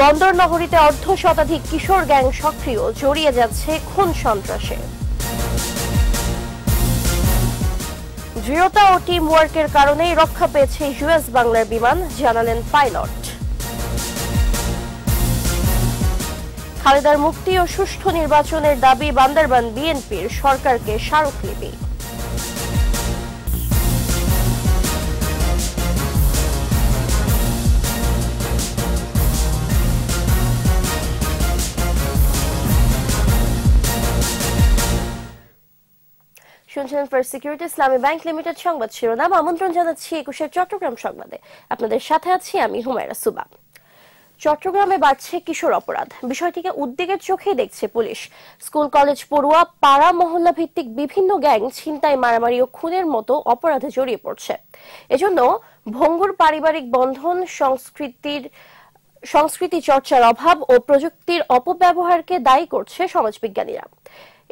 বন্দর নগরীতে অর্ধ শতাধিক কিশোর গ্যাং সক্রিয় জড়িয়ে যাচ্ছে খুন সন্ত্রাসে দৃঢ়তা ও টিম ওয়ার্কের কারণেই রক্ষা পেয়েছে ইউএস বাংলার বিমান জানালেন পাইলট খালেদার মুক্তি ও সুষ্ঠু নির্বাচনের দাবি বান্দরবান বিএনপির সরকারকে স্মারকলিপি শুনছিলেন First Security Islami Bank Limited সংবাদ শিরোনাম আমন্ত্রণ জানাচ্ছি একুশের চট্টগ্রাম সংবাদে আপনাদের সাথে আছি আমি হুমায়রা সুবা চট্টগ্রামে বাড়ছে কিশোর অপরাধ বিষয়টিকে উদ্বেগের চোখে দেখছে পুলিশ স্কুল কলেজ পড়ুয়া পাড়া মহল্লা ভিত্তিক বিভিন্ন গ্যাং ছিনতাই মারামারি ও খুনের মতো অপরাধে জড়িয়ে পড়ছে এজন্য ভঙ্গুর পারিবারিক বন্ধন সংস্কৃতির সংস্কৃতি চর্চার অভাব ও প্রযুক্তির অপব্যবহারকে দায়ী করছে সমাজবিজ্ঞানীরা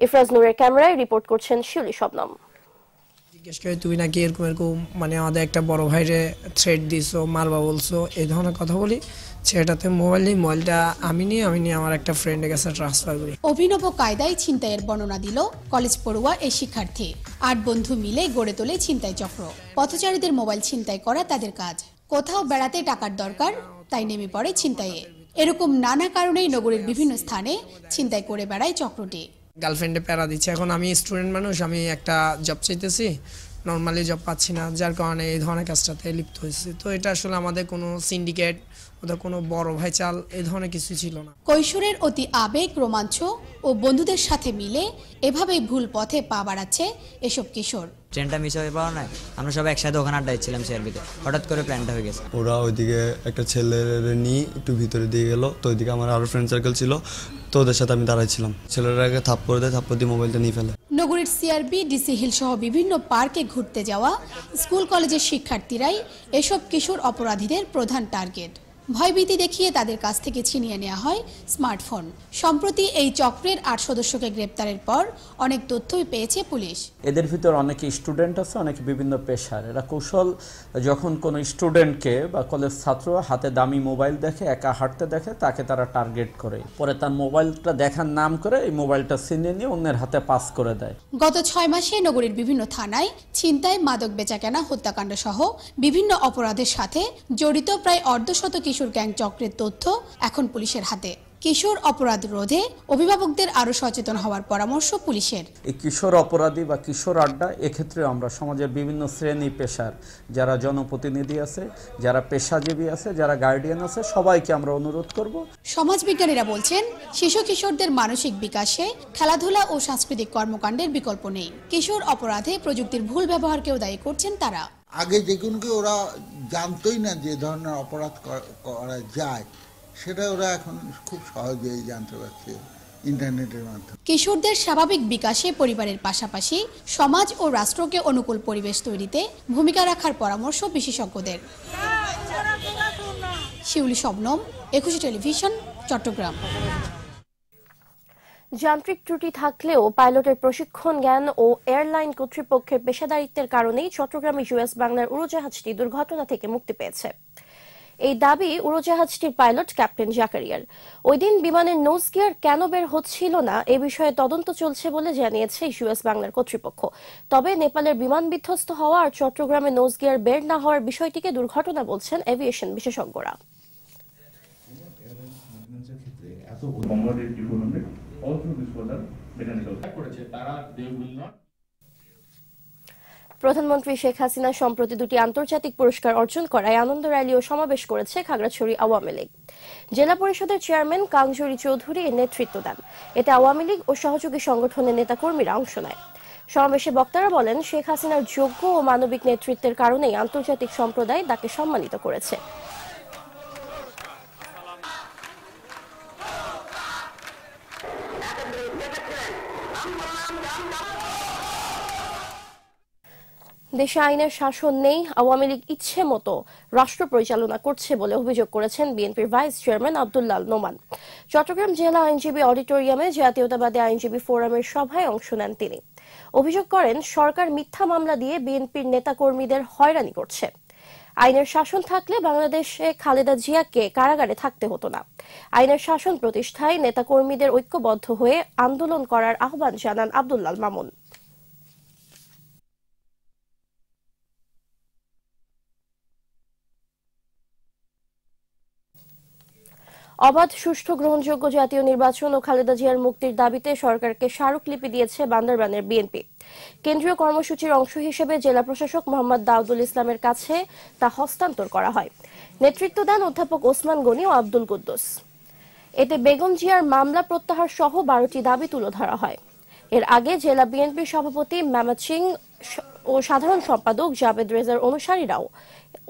ইফরাজ নূরের ক্যামেরায় রিপোর্ট করছেন শিউলি শবনম জিজ্ঞেস করে তুমি নাকি এরকম এরকম মানে আমাদের একটা বড় ভাইরে থ্রেড দিছো মারবা বলছো এই ধরনের কথা বলি সেটাতে মোবাইল নেই মোবাইলটা আমি নিয়ে আমি নিয়ে আমার একটা ফ্রেন্ডের কাছে ট্রান্সফার করি অভিনব কায়দায় ছিনতাইয়ের বর্ণনা দিল কলেজ পড়ুয়া এই শিক্ষার্থী আট বন্ধু মিলে গড়ে তোলে ছিনতাই চক্র পথচারীদের মোবাইল ছিনতাই করা তাদের কাজ কোথাও বেড়াতে টাকার দরকার তাই নেমে পড়ে ছিনতাইয়ে এরকম নানা কারণেই নগরীর বিভিন্ন স্থানে ছিনতাই করে বেড়ায় চক্রটি গার্লফ্রেন্ডে প্যারা দিচ্ছে এখন আমি স্টুডেন্ট মানুষ আমি একটা জব চাইতেছি নর্মালি জব পাচ্ছি না যার কারণে এই ধরনের কাজটাতে লিপ্ত হয়েছে তো এটা আসলে আমাদের কোনো সিন্ডিকেট অথবা কোনো বড় ভাইচাল এই ধরনের কিছু ছিল না কৈশোরের অতি আবেগ রোমাঞ্চ ও বন্ধুদের সাথে মিলে এভাবেই ভুল পথে পা বাড়াচ্ছে এসব কিশোর ট্রেনটা মিস হয়ে পাওয়া না আমরা সবাই একসাথে ওখানে আড্ডা দিচ্ছিলাম সিআরবিতে হঠাৎ করে প্ল্যানটা হয়ে গেছে ওরা ওইদিকে একটা ছেলে নিয়ে একটু ভিতরে দিয়ে গেলো তো ওইদিকে আমার আরও ফ্রেন্ড সার্কেল ছিল তো ওদের সাথে আমি দাঁড়াইছিলাম ছেলেটাকে থাপ্পড় দেয় থাপ্পড় দিয়ে মোবাইলটা নিয়ে ফেলে নগরীর সিআরবি ডিসি হিল সহ বিভিন্ন পার্কে ঘুরতে যাওয়া স্কুল কলেজের শিক্ষার্থীরাই এসব কিশোর অপরাধীদের প্রধান টার্গেট ভয়ভীতি দেখিয়ে তাদের কাছ থেকে ছিনিয়ে নেওয়া হয় স্মার্টফোন সম্প্রতি এই চক্রের আট সদস্যকে গ্রেপ্তারের পর অনেক তথ্যই পেয়েছে পুলিশ এদের ভিতর অনেকে স্টুডেন্ট আছে অনেকে বিভিন্ন পেশার এরা কৌশল যখন কোনো স্টুডেন্টকে বা কলেজ ছাত্র হাতে দামি মোবাইল দেখে একা হাঁটতে দেখে তাকে তারা টার্গেট করে পরে তার মোবাইলটা দেখার নাম করে এই মোবাইলটা ছিনিয়ে নিয়ে অন্যের হাতে পাস করে দেয় গত ছয় মাসে নগরীর বিভিন্ন থানায় ছিনতাই মাদক বেচাকেনা হত্যাকাণ্ড সহ বিভিন্ন অপরাধের সাথে জড়িত প্রায় অর্ধশত কিশোর কিশোর গ্যাং চক্রের তথ্য এখন পুলিশের হাতে কিশোর অপরাধ রোধে অভিভাবকদের আরও সচেতন হওয়ার পরামর্শ পুলিশের এই কিশোর অপরাধী বা কিশোর আড্ডা এক্ষেত্রে আমরা সমাজের বিভিন্ন শ্রেণী পেশার যারা জনপ্রতিনিধি আছে যারা পেশাজীবী আছে যারা গার্ডিয়ান আছে সবাইকে আমরা অনুরোধ করব সমাজবিজ্ঞানীরা বলছেন শিশু কিশোরদের মানসিক বিকাশে খেলাধুলা ও সাংস্কৃতিক কর্মকাণ্ডের বিকল্প নেই কিশোর অপরাধে প্রযুক্তির ভুল ব্যবহারকেও দায়ী করছেন তারা আগে যেগুলোকে ওরা জানতোই না যে ধরনের অপরাধ করা যায় সেটা ওরা এখন খুব সহজেই জানতে পারছে ইন্টারনেটের মাধ্যমে কিশোরদের স্বাভাবিক বিকাশে পরিবারের পাশাপাশি সমাজ ও রাষ্ট্রকে অনুকূল পরিবেশ তৈরিতে ভূমিকা রাখার পরামর্শ বিশেষজ্ঞদের শিউলি শবনম একুশে টেলিভিশন চট্টগ্রাম যান্ত্রিক ত্রুটি থাকলেও পাইলটের প্রশিক্ষণ জ্ঞান ও এয়ারলাইন কর্তৃপক্ষের পেশাদারিত্বের কারণেই চট্টগ্রামে ইউএস বাংলার উড়োজাহাজটি দুর্ঘটনা থেকে মুক্তি পেয়েছে এই দাবি উড়োজাহাজটির পাইলট ক্যাপ্টেন জাকারিয়ার ওই দিন বিমানের নোজ গিয়ার কেন বের হচ্ছিল না এ বিষয়ে তদন্ত চলছে বলে জানিয়েছে ইউএস বাংলার কর্তৃপক্ষ তবে নেপালের বিমান বিধ্বস্ত হওয়া আর চট্টগ্রামে নোজ গিয়ার বের না হওয়ার বিষয়টিকে দুর্ঘটনা বলছেন এভিয়েশন বিশেষজ্ঞরা all through this a প্রধানমন্ত্রী শেখ হাসিনা সম্প্রতি দুটি আন্তর্জাতিক পুরস্কার অর্জন করায় আনন্দ র্যালি ও সমাবেশ করেছে খাগড়াছড়ি আওয়ামী লীগ জেলা পরিষদের চেয়ারম্যান কাংজুরি চৌধুরী এর নেতৃত্ব দেন এতে আওয়ামী লীগ ও সহযোগী সংগঠনের নেতাকর্মীরা অংশ নেয় সমাবেশে বক্তারা বলেন শেখ হাসিনার যোগ্য ও মানবিক নেতৃত্বের কারণেই আন্তর্জাতিক সম্প্রদায় তাকে সম্মানিত করেছে দেশে আইনের শাসন নেই আওয়ামী লীগ ইচ্ছে মতো রাষ্ট্র পরিচালনা করছে বলে অভিযোগ করেছেন বিএনপির ভাইস চেয়ারম্যান আবদুল্লাল নোমান চট্টগ্রাম জেলা আইনজীবী অডিটোরিয়ামে জাতীয়তাবাদী আইনজীবী ফোরামের সভায় অংশ নেন তিনি অভিযোগ করেন সরকার মিথ্যা মামলা দিয়ে বিএনপির নেতাকর্মীদের হয়রানি করছে আইনের শাসন থাকলে বাংলাদেশে খালেদা জিয়াকে কারাগারে থাকতে হতো না আইনের শাসন প্রতিষ্ঠায় নেতাকর্মীদের ঐক্যবদ্ধ হয়ে আন্দোলন করার আহ্বান জানান আব্দুল্লাল মামুন অবাধ সুষ্ঠু গ্রহণযোগ্য জাতীয় নির্বাচন ও খালেদা জিয়ার মুক্তির দাবিতে সরকারকে স্মারকলিপি দিয়েছে বান্দরবানের বিএনপি কেন্দ্রীয় কর্মসূচির অংশ হিসেবে জেলা প্রশাসক মোহাম্মদ দাউদুল ইসলামের কাছে তা হস্তান্তর করা হয় নেতৃত্ব দেন অধ্যাপক ওসমান গনি ও আব্দুল কুদ্দুস এতে বেগম জিয়ার মামলা প্রত্যাহার সহ বারোটি দাবি তুলে ধরা হয় এর আগে জেলা বিএনপির সভাপতি ম্যামাত সিং ও সাধারণ সম্পাদক জাবেদ রেজার অনুসারীরাও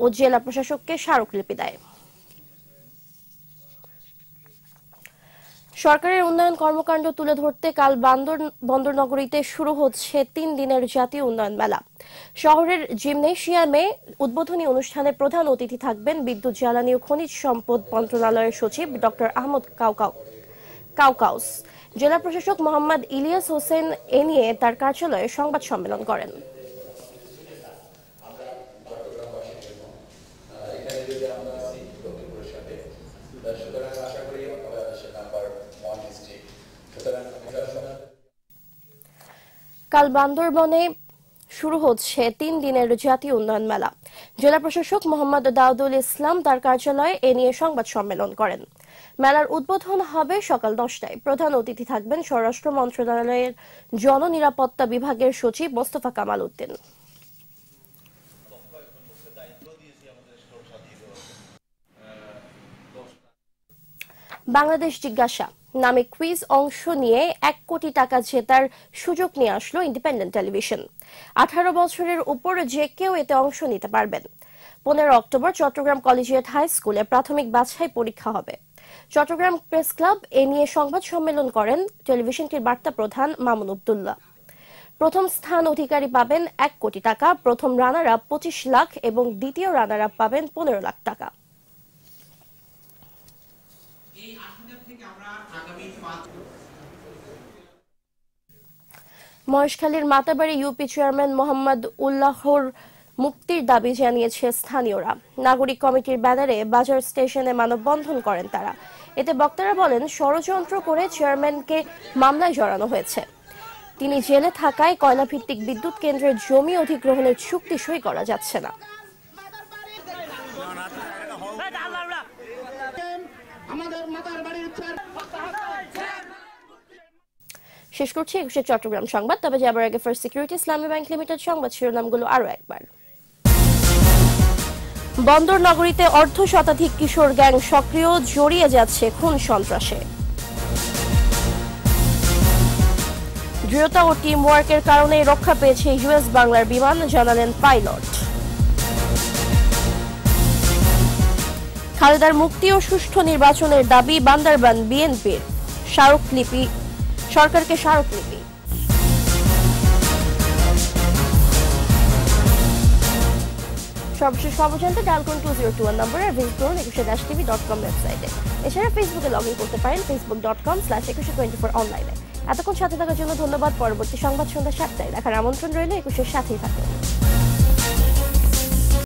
ও জেলা প্রশাসককে স্মারকলিপি দেয় সরকারের উন্নয়ন কর্মকাণ্ড তুলে ধরতে কাল বান্দর বন্দরনগরীতে শুরু হচ্ছে তিন দিনের জাতীয় উন্নয়ন মেলা শহরের জিমনেশিয়ামে উদ্বোধনী অনুষ্ঠানে প্রধান অতিথি থাকবেন বিদ্যুৎ জ্বালানি ও খনিজ সম্পদ মন্ত্রণালয়ের সচিব ডক্টর আহমদ কাউকাউ কাউকাউস জেলা প্রশাসক মোহাম্মদ ইলিয়াস হোসেন এ নিয়ে তার কার্যালয়ে সংবাদ সম্মেলন করেন সুতরাং কাল বান্দরবনে শুরু হচ্ছে তিন দিনের জাতীয় উন্নয়ন মেলা জেলা প্রশাসক মোহাম্মদ দাউদুল ইসলাম তার কার্যালয়ে এ নিয়ে সংবাদ সম্মেলন করেন মেলার উদ্বোধন হবে সকাল দশটায় প্রধান অতিথি থাকবেন স্বরাষ্ট্র মন্ত্রণালয়ের জননিরাপত্তা বিভাগের সচিব মোস্তফা কামাল উদ্দিন বাংলাদেশ জিজ্ঞাসা নামে কুইজ অংশ নিয়ে এক কোটি টাকা জেতার সুযোগ নিয়ে আসলো ইন্ডিপেন্ডেন্ট টেলিভিশন আঠারো বছরের উপর যে কেউ এতে অংশ নিতে পারবেন পনেরো অক্টোবর চট্টগ্রাম কলেজিয়েট হাই স্কুলে প্রাথমিক বাছাই পরীক্ষা হবে চট্টগ্রাম প্রেস ক্লাব এ নিয়ে সংবাদ সম্মেলন করেন টেলিভিশনটির বার্তা প্রধান মামুন উবদুল্লাহ প্রথম স্থান অধিকারী পাবেন এক কোটি টাকা প্রথম রানার আপ পঁচিশ লাখ এবং দ্বিতীয় রানার আপ পাবেন পনেরো লাখ টাকা মহেশখালীর মাতাবাড়ি ইউপি চেয়ারম্যান মোহাম্মদ উল্লাহর মুক্তির দাবি জানিয়েছে স্থানীয়রা নাগরিক কমিটির ব্যানারে বাজার স্টেশনে মানববন্ধন করেন তারা এতে বক্তারা বলেন ষড়যন্ত্র করে চেয়ারম্যানকে মামলায় জড়ানো হয়েছে তিনি জেলে থাকায় কয়লাভিত্তিক বিদ্যুৎ কেন্দ্রের জমি অধিগ্রহণের চুক্তি সই করা যাচ্ছে না শেষ করছি একুশে চট্টগ্রাম সংবাদ তবে যাবার আগে First Security Islami Bank Limited সংবাদ শিরোনামগুলো আরও একবার বন্দর নগরীতে অর্ধ শতাধিক কিশোর গ্যাং সক্রিয় জড়িয়ে যাচ্ছে খুন সন্ত্রাসে দৃঢ়তা ও টিম ওয়ার্কের কারণে রক্ষা পেয়েছে ইউএস বাংলার বিমান জানালেন পাইলট খালেদার মুক্তি ও সুষ্ঠু নির্বাচনের দাবি বান্দারবান বিএনপির স্মারকলিপি সরকারকে স্মারকলিপি সর্বশেষ খবর জানতে ডায়াল করুন টু জিরো টু ওয়ান নম্বরে ভিজিট করুন Ekushey dash TV dot com ওয়েবসাইটে এছাড়া ফেসবুকে লগ ইন করতে পারেন Facebook dot com slash Ekushey twenty four অনলাইনে এতক্ষণ সাথে থাকার জন্য ধন্যবাদ পরবর্তী সংবাদ সন্ধ্যা সাতটায় দেখার আমন্ত্রণ রইল একুশের সাথেই থাকুন